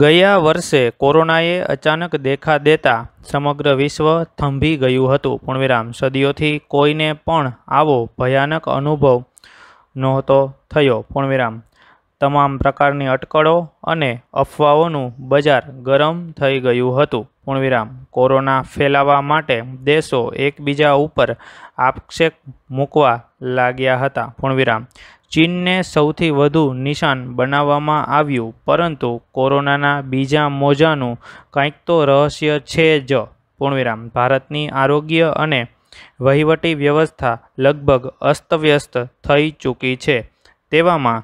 ગયા વર્ષે કોરોનાએ અચાનક દેખા દેતા સમગ્ર વિશ્વ થંભી ગયું હતું પણ સદીઓથી કોઈને પણ આવો ભયાનક અનુભવ નહોતો થયો પણ તમામ પ્રકારની અટકળો અને અફવાઓનું બજાર ગરમ થઈ ગયું હતું પણ કોરોના ફેલાવા માટે દેશો એકબીજા ઉપર આક્ષેપ મૂકવા લાગ્યા હતા પણ ચીનને સૌથી વધુ નિશાન બનાવવામાં આવ્યું પરંતુ કોરોનાના બીજા મોજાનું કંઈક તો રહસ્ય છે જ પૂર્ણવિરામ ભારતની આરોગ્ય અને વહીવટી વ્યવસ્થા લગભગ અસ્તવ્યસ્ત થઈ ચૂકી છે તેવામાં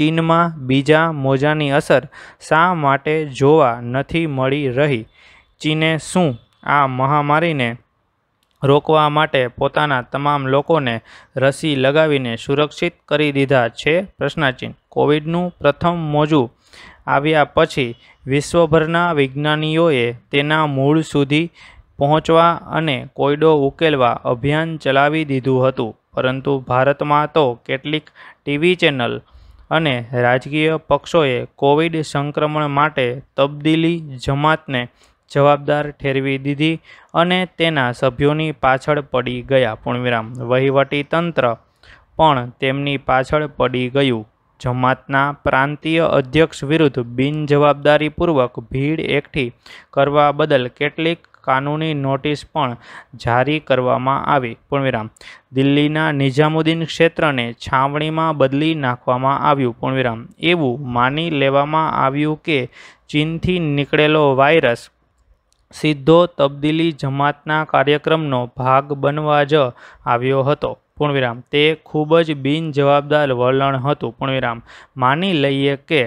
ચીનમાં બીજા મોજાની અસર શા માટે જોવા નથી મળી રહી ચીને શું આ મહામારીને રોકવા માટે પોતાના તમામ લોકોને રસી લગાવીને સુરક્ષિત કરી દીધા છે પ્રશ્નાચિહ્ન કોવિડનું પ્રથમ મોજું આવ્યા પછી વિશ્વભરના વિજ્ઞાનીઓએ તેના મૂળ સુધી પહોંચવા અને કોયડો ઉકેલવા અભિયાન ચલાવી દીધું હતું પરંતુ ભારતમાં તો કેટલીક ટીવી ચેનલ અને રાજકીય પક્ષોએ કોવિડ સંક્રમણ માટે તબદીલી જમાતને જવાબદાર ઠેરવી દીધી અને તેના સભ્યોની પાછળ પડી ગયા પૂર્ણવિરામ વહીવટી તંત્ર પણ તેમની પાછળ પડી ગયું જમાતના પ્રાંતીય અધ્યક્ષ વિરુદ્ધ બિનજવાબદારીપૂર્વક ભીડ એકઠી કરવા બદલ કેટલીક કાનૂની નોટિસ પણ જારી કરવામાં આવી પૂર્ણવિરામ દિલ્હીના નિઝામુદ્દીન ક્ષેત્રને છાવણીમાં બદલી નાખવામાં આવ્યું પૂર્ણવિરામ એવું માની લેવામાં આવ્યું કે ચીનથી નીકળેલો વાયરસ સીધો તબદીલી જમાતના કાર્યક્રમનો ભાગ બનવા જ આવ્યો હતો પૂર્ણવિરામ તે ખૂબ જ બિનજવાબદાર વલણ હતું પૂર્ણવિરામ માની લઈએ કે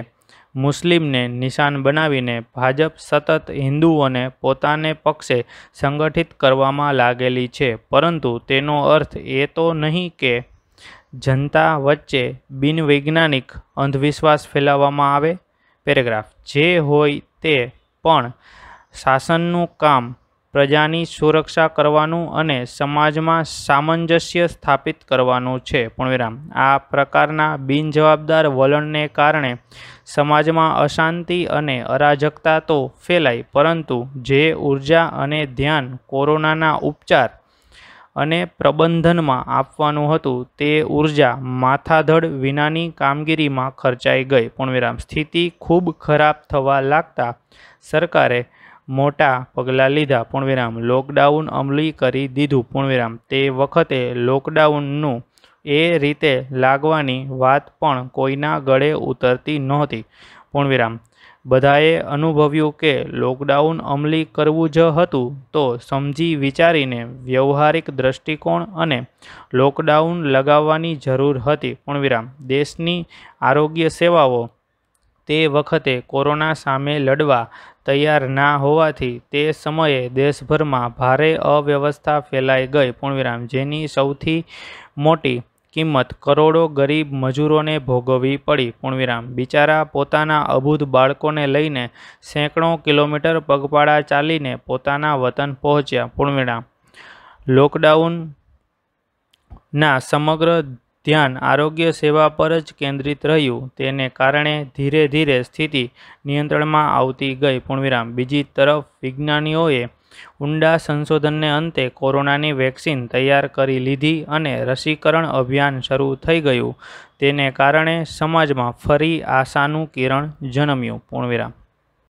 મુસ્લિમને નિશાન બનાવીને ભાજપ સતત હિન્દુઓને પોતાને પક્ષે સંગઠિત કરવામાં લાગેલી છે પરંતુ તેનો અર્થ એ તો નહીં કે જનતા વચ્ચે બિનવૈજ્ઞાનિક અંધવિશ્વાસ ફેલાવવામાં આવે પેરેગ્રાફ જે હોય તે પણ શાસનનું કામ પ્રજાની સુરક્ષા કરવાનું અને સમાજમાં સામંજસ્ય સ્થાપિત કરવાનું છે પૂર્ણવિરામ આ પ્રકારના બિનજવાબદાર વલણને કારણે સમાજમાં અશાંતિ અને અરાજકતા તો ફેલાય પરંતુ જે ઉર્જા અને ધ્યાન કોરોનાના ઉપચાર અને પ્રબંધનમાં આપવાનું હતું તે ઉર્જા માથાધડ વિનાની કામગીરીમાં ખર્ચાઈ ગઈ પૂર્ણવિરામ સ્થિતિ ખૂબ ખરાબ થવા લાગતા સરકારે મોટા પગલાં લીધા પૂર્ણવિરામ લોકડાઉન અમલી કરી દીધું પૂર્ણવિરામ તે વખતે લોકડાઉનનું એ રીતે લાગવાની વાત પણ કોઈના ગળે ઉતરતી નહોતી પૂર્ણવિરામ બધાએ અનુભવ્યું કે લોકડાઉન અમલી કરવું જ હતું તો સમજી વિચારીને વ્યવહારિક દ્રષ્ટિકોણ અને લોકડાઉન લગાવવાની જરૂર હતી પૂર્ણવિરામ દેશની આરોગ્ય સેવાઓ તે વખતે કોરોના સામે લડવા તૈયાર ના હોવાથી તે સમયે દેશભરમાં ભારે અવ્યવસ્થા ફેલાઈ ગઈ પૂર્ણવિરામ જેની સૌથી મોટી કિંમત કરોડો ગરીબ મજૂરોને ભોગવવી પડી પૂર્ણવિરામ બિચારા પોતાના અબૂધ બાળકોને લઈને સેંકડો કિલોમીટર પગપાળા ચાલીને પોતાના વતન પહોંચ્યા પૂર્ણવિરામ લોકડાઉનના સમગ્ર ધ્યાન આરોગ્ય સેવા પર જ કેન્દ્રિત રહ્યું તેને કારણે ધીરે ધીરે સ્થિતિ નિયંત્રણમાં આવતી ગઈ પૂર્ણવિરામ બીજી તરફ વિજ્ઞાનીઓએ ઊંડા સંશોધનને અંતે કોરોનાની વેક્સિન તૈયાર કરી લીધી અને રસીકરણ અભિયાન શરૂ થઈ ગયું તેને કારણે સમાજમાં ફરી આશાનું કિરણ જન્મ્યું પૂર્ણવિરામ